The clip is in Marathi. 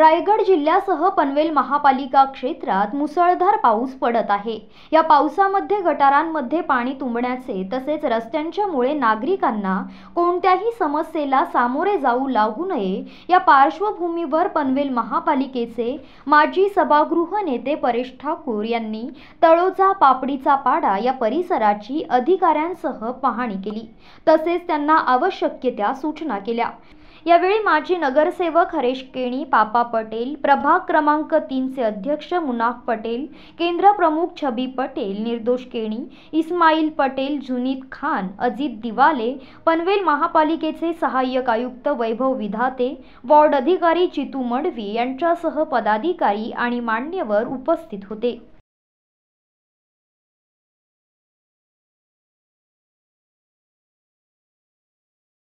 रायगड जिल्ह्यासह पनवेल महापालिका क्षेत्रात मुसळधार पाऊस पडत आहे या पावसामध्ये गटारांमध्ये पाणी तुंबण्याचे तसेच रस्त्यांच्यामुळे नागरिकांना कोणत्याही समस्येला सामोरे जाऊ लागू नये या पार्श्वभूमीवर पनवेल महापालिकेचे माजी सभागृह नेते परेश ठाकूर यांनी तळोजा पापडीचा पाडा या परिसराची अधिकाऱ्यांसह पाहणी केली तसेच त्यांना आवश्यक त्या सूचना केल्या यावेळी माजी नगरसेवक हरेश केणी पापा पटेल प्रभाग क्रमांक तीनचे अध्यक्ष मुनाफ पटेल केंद्र प्रमुख छबी पटेल निर्दोष केणी इस्माईल पटेल जुनीत खान अजित दिवाले पनवेल महापालिकेचे सहाय्यक आयुक्त वैभव विधाते वॉर्ड अधिकारी चितू मडवी यांच्यासह पदाधिकारी आणि मान्यवर उपस्थित होते